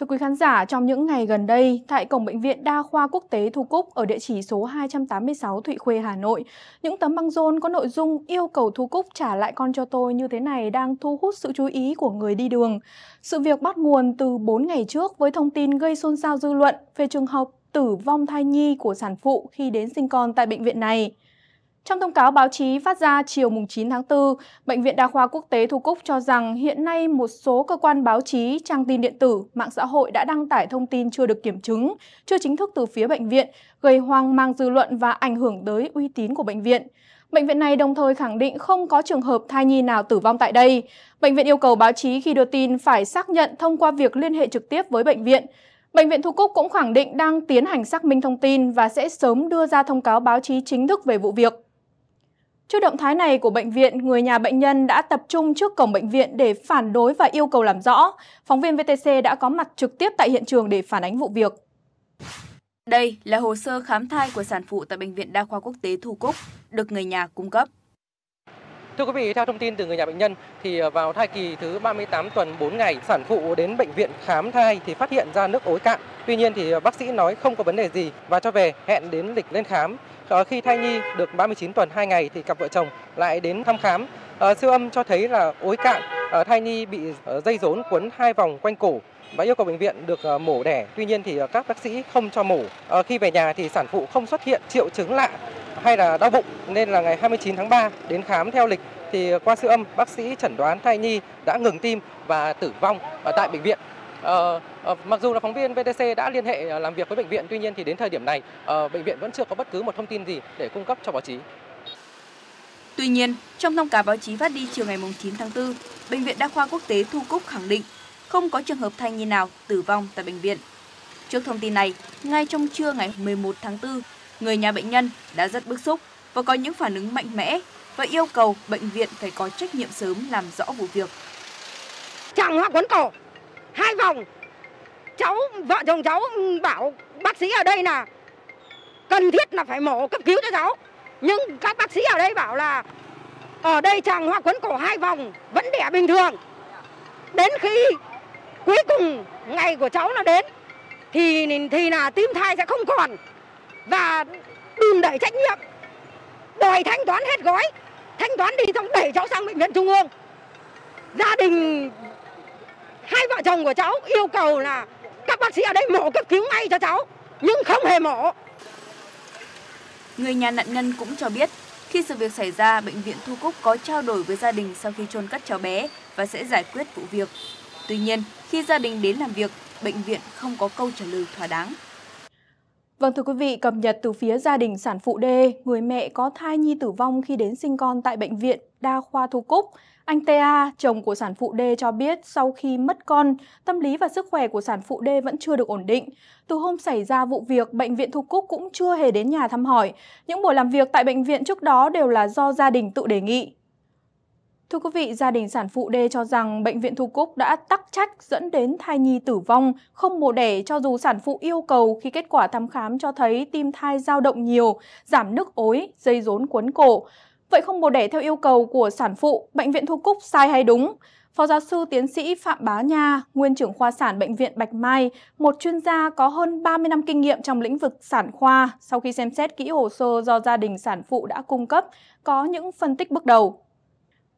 Thưa quý khán giả, trong những ngày gần đây, tại Cổng Bệnh viện Đa khoa Quốc tế Thu Cúc ở địa chỉ số 286 Thụy Khuê, Hà Nội, những tấm băng rôn có nội dung yêu cầu Thu Cúc trả lại con cho tôi như thế này đang thu hút sự chú ý của người đi đường. Sự việc bắt nguồn từ 4 ngày trước với thông tin gây xôn xao dư luận về trường hợp tử vong thai nhi của sản phụ khi đến sinh con tại bệnh viện này. Trong thông cáo báo chí phát ra chiều 9 tháng 4, Bệnh viện Đa khoa Quốc tế Thu Cúc cho rằng hiện nay một số cơ quan báo chí, trang tin điện tử, mạng xã hội đã đăng tải thông tin chưa được kiểm chứng, chưa chính thức từ phía bệnh viện, gây hoang mang dư luận và ảnh hưởng tới uy tín của bệnh viện. Bệnh viện này đồng thời khẳng định không có trường hợp thai nhi nào tử vong tại đây. Bệnh viện yêu cầu báo chí khi đưa tin phải xác nhận thông qua việc liên hệ trực tiếp với bệnh viện. Bệnh viện Thu Cúc cũng khẳng định đang tiến hành xác minh thông tin và sẽ sớm đưa ra thông cáo báo chí chính thức về vụ việc. Trước động thái này của bệnh viện, người nhà bệnh nhân đã tập trung trước cổng bệnh viện để phản đối và yêu cầu làm rõ. Phóng viên VTC đã có mặt trực tiếp tại hiện trường để phản ánh vụ việc. Đây là hồ sơ khám thai của sản phụ tại Bệnh viện Đa khoa Quốc tế Thu Cúc, được người nhà cung cấp. Thưa quý vị, theo thông tin từ người nhà bệnh nhân thì à, vào thai kỳ thứ 38 tuần 4 ngày, sản phụ đến bệnh viện khám thai thì phát hiện ra nước ối cạn. Tuy nhiên thì à, bác sĩ nói không có vấn đề gì và cho về hẹn đến lịch lên khám. Ờ, khi thai nhi được 39 tuần 2 ngày thì cặp vợ chồng lại đến thăm khám. Ờ, siêu âm cho thấy là ối cạn, ờ, thai nhi bị dây rốn quấn hai vòng quanh cổ và yêu cầu bệnh viện được mổ đẻ. Tuy nhiên thì các bác sĩ không cho mổ. khi về nhà thì sản phụ không xuất hiện triệu chứng lạ hay là đau bụng nên là ngày 29 tháng 3 đến khám theo lịch thì qua siêu âm bác sĩ chẩn đoán thai nhi đã ngừng tim và tử vong ở tại bệnh viện. Ờ, ờ mặc dù là phóng viên VTC đã liên hệ ờ, làm việc với bệnh viện, tuy nhiên thì đến thời điểm này ờ, bệnh viện vẫn chưa có bất cứ một thông tin gì để cung cấp cho báo chí. Tuy nhiên, trong thông cáo báo chí phát đi chiều ngày 9 tháng 4, Bệnh viện Đa khoa Quốc tế Thu Cúc khẳng định không có trường hợp thai nhi nào tử vong tại bệnh viện. Trước thông tin này, ngay trong trưa ngày 11 tháng 4, người nhà bệnh nhân đã rất bức xúc và có những phản ứng mạnh mẽ và yêu cầu bệnh viện phải có trách nhiệm sớm làm rõ vụ việc. Chẳng hoa quấn cổ, hai vòng, cháu, vợ chồng cháu bảo bác sĩ ở đây là cần thiết là phải mổ cấp cứu cho cháu. Nhưng các bác sĩ ở đây bảo là ở đây chàng hoa quấn cổ hai vòng vẫn đẻ bình thường. Đến khi cuối cùng ngày của cháu nó đến thì thì là tim thai sẽ không còn và đùn đẩy trách nhiệm đòi thanh toán hết gói thanh toán đi xong đẩy cháu sang bệnh viện trung ương gia đình hai vợ chồng của cháu yêu cầu là các bác sĩ ở đây mổ cấp cứu ngay cho cháu nhưng không hề mổ người nhà nạn nhân cũng cho biết khi sự việc xảy ra bệnh viện thu cúc có trao đổi với gia đình sau khi chôn cất cháu bé và sẽ giải quyết vụ việc tuy nhiên khi gia đình đến làm việc bệnh viện không có câu trả lời thỏa đáng Vâng thưa quý vị, cập nhật từ phía gia đình sản phụ D, người mẹ có thai nhi tử vong khi đến sinh con tại bệnh viện Đa khoa Thu Cúc. Anh TA, chồng của sản phụ D cho biết sau khi mất con, tâm lý và sức khỏe của sản phụ D vẫn chưa được ổn định. Từ hôm xảy ra vụ việc, bệnh viện Thu Cúc cũng chưa hề đến nhà thăm hỏi. Những buổi làm việc tại bệnh viện trước đó đều là do gia đình tự đề nghị. Thưa quý vị, gia đình sản phụ D cho rằng bệnh viện Thu Cúc đã tắc trách dẫn đến thai nhi tử vong, không mổ đẻ cho dù sản phụ yêu cầu khi kết quả thăm khám cho thấy tim thai dao động nhiều, giảm nước ối, dây rốn quấn cổ. Vậy không mổ đẻ theo yêu cầu của sản phụ, bệnh viện Thu Cúc sai hay đúng? Phó giáo sư tiến sĩ Phạm Bá Nha, nguyên trưởng khoa sản Bệnh viện Bạch Mai, một chuyên gia có hơn 30 năm kinh nghiệm trong lĩnh vực sản khoa, sau khi xem xét kỹ hồ sơ do gia đình sản phụ đã cung cấp, có những phân tích bước đầu.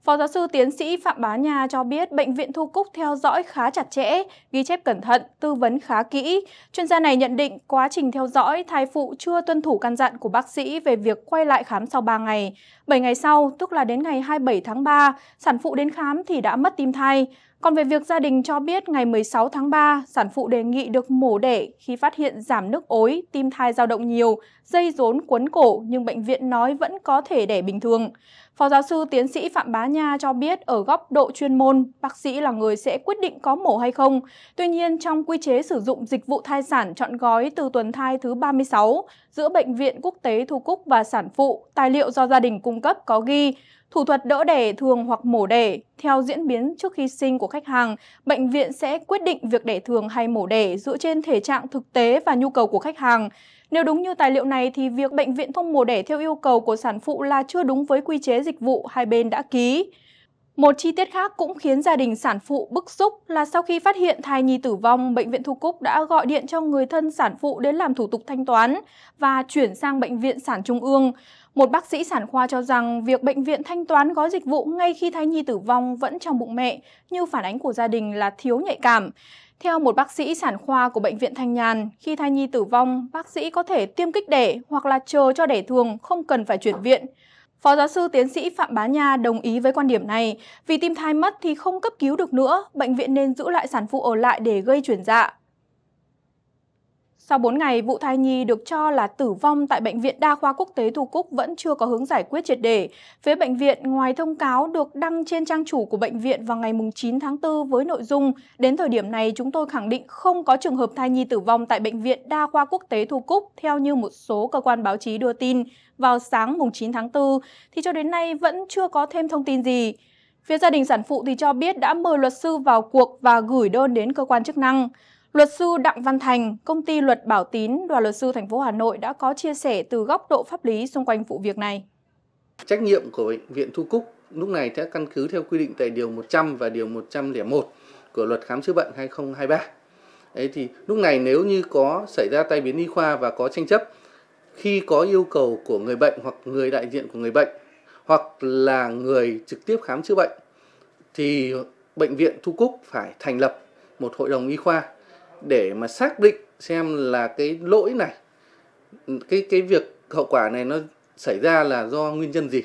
Phó giáo sư tiến sĩ Phạm Bá Nha cho biết bệnh viện Thu Cúc theo dõi khá chặt chẽ, ghi chép cẩn thận, tư vấn khá kỹ. Chuyên gia này nhận định quá trình theo dõi thai phụ chưa tuân thủ căn dặn của bác sĩ về việc quay lại khám sau 3 ngày. 7 ngày sau, tức là đến ngày 27 tháng 3, sản phụ đến khám thì đã mất tim thai. Còn về việc gia đình cho biết ngày 16 tháng 3, sản phụ đề nghị được mổ đẻ khi phát hiện giảm nước ối, tim thai dao động nhiều, dây rốn quấn cổ nhưng bệnh viện nói vẫn có thể đẻ bình thường. Phó giáo sư tiến sĩ Phạm Bá Nha cho biết ở góc độ chuyên môn, bác sĩ là người sẽ quyết định có mổ hay không. Tuy nhiên, trong quy chế sử dụng dịch vụ thai sản chọn gói từ tuần thai thứ 36 giữa Bệnh viện Quốc tế Thu Cúc và Sản phụ, tài liệu do gia đình cung cấp có ghi Thủ thuật đỡ đẻ thường hoặc mổ đẻ, theo diễn biến trước khi sinh của khách hàng, bệnh viện sẽ quyết định việc đẻ thường hay mổ đẻ dựa trên thể trạng thực tế và nhu cầu của khách hàng. Nếu đúng như tài liệu này thì việc bệnh viện thông mổ đẻ theo yêu cầu của sản phụ là chưa đúng với quy chế dịch vụ hai bên đã ký. Một chi tiết khác cũng khiến gia đình sản phụ bức xúc là sau khi phát hiện thai nhi tử vong, bệnh viện Thu Cúc đã gọi điện cho người thân sản phụ đến làm thủ tục thanh toán và chuyển sang bệnh viện sản trung ương. Một bác sĩ sản khoa cho rằng việc bệnh viện thanh toán gói dịch vụ ngay khi thai nhi tử vong vẫn trong bụng mẹ như phản ánh của gia đình là thiếu nhạy cảm. Theo một bác sĩ sản khoa của Bệnh viện Thanh Nhàn, khi thai nhi tử vong, bác sĩ có thể tiêm kích đẻ hoặc là chờ cho đẻ thường, không cần phải chuyển viện. Phó giáo sư tiến sĩ Phạm Bá Nha đồng ý với quan điểm này, vì tim thai mất thì không cấp cứu được nữa, bệnh viện nên giữ lại sản phụ ở lại để gây chuyển dạ. Sau 4 ngày, vụ thai nhi được cho là tử vong tại Bệnh viện Đa khoa Quốc tế Thu Cúc vẫn chưa có hướng giải quyết triệt đề. Phía bệnh viện, ngoài thông cáo được đăng trên trang chủ của bệnh viện vào ngày 9 tháng 4 với nội dung Đến thời điểm này, chúng tôi khẳng định không có trường hợp thai nhi tử vong tại Bệnh viện Đa khoa Quốc tế Thu Cúc theo như một số cơ quan báo chí đưa tin vào sáng 9 tháng 4, thì cho đến nay vẫn chưa có thêm thông tin gì. Phía gia đình sản phụ thì cho biết đã mời luật sư vào cuộc và gửi đơn đến cơ quan chức năng. Luật sư Đặng Văn Thành, công ty luật Bảo Tín, đoàn luật sư thành phố Hà Nội đã có chia sẻ từ góc độ pháp lý xung quanh vụ việc này. Trách nhiệm của Bệnh viện Thu Cúc lúc này sẽ căn cứ theo quy định tại Điều 100 và Điều 101 của luật khám chữa bệnh 2023. Đấy thì lúc này nếu như có xảy ra tai biến y khoa và có tranh chấp khi có yêu cầu của người bệnh hoặc người đại diện của người bệnh hoặc là người trực tiếp khám chữa bệnh thì bệnh viện Thu Cúc phải thành lập một hội đồng y khoa để mà xác định xem là cái lỗi này cái cái việc hậu quả này nó xảy ra là do nguyên nhân gì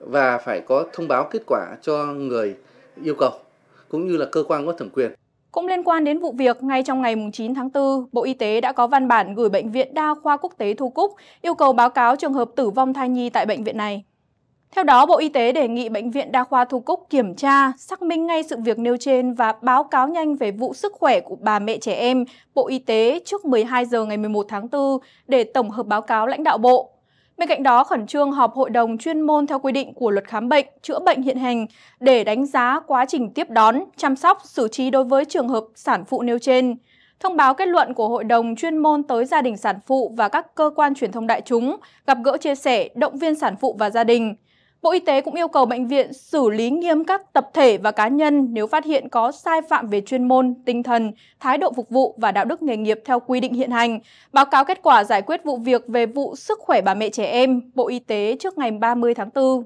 và phải có thông báo kết quả cho người yêu cầu cũng như là cơ quan có thẩm quyền. Cũng liên quan đến vụ việc, ngay trong ngày 9 tháng 4, Bộ Y tế đã có văn bản gửi Bệnh viện Đa khoa Quốc tế Thu Cúc yêu cầu báo cáo trường hợp tử vong thai nhi tại bệnh viện này. Theo đó, Bộ Y tế đề nghị Bệnh viện Đa khoa Thu Cúc kiểm tra, xác minh ngay sự việc nêu trên và báo cáo nhanh về vụ sức khỏe của bà mẹ trẻ em, Bộ Y tế trước 12 giờ ngày 11 tháng 4 để tổng hợp báo cáo lãnh đạo Bộ. Bên cạnh đó, khẩn trương họp hội đồng chuyên môn theo quy định của luật khám bệnh, chữa bệnh hiện hành để đánh giá quá trình tiếp đón, chăm sóc, xử trí đối với trường hợp sản phụ nêu trên. Thông báo kết luận của hội đồng chuyên môn tới gia đình sản phụ và các cơ quan truyền thông đại chúng, gặp gỡ chia sẻ, động viên sản phụ và gia đình. Bộ Y tế cũng yêu cầu bệnh viện xử lý nghiêm các tập thể và cá nhân nếu phát hiện có sai phạm về chuyên môn, tinh thần, thái độ phục vụ và đạo đức nghề nghiệp theo quy định hiện hành. Báo cáo kết quả giải quyết vụ việc về vụ sức khỏe bà mẹ trẻ em, Bộ Y tế trước ngày 30 tháng 4.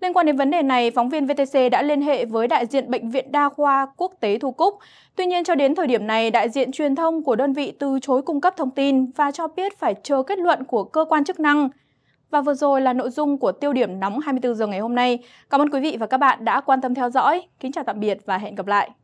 Liên quan đến vấn đề này, phóng viên VTC đã liên hệ với đại diện Bệnh viện Đa khoa Quốc tế Thu Cúc. Tuy nhiên, cho đến thời điểm này, đại diện truyền thông của đơn vị từ chối cung cấp thông tin và cho biết phải chờ kết luận của cơ quan chức năng. Và vừa rồi là nội dung của tiêu điểm nóng 24 giờ ngày hôm nay. Cảm ơn quý vị và các bạn đã quan tâm theo dõi. Kính chào tạm biệt và hẹn gặp lại.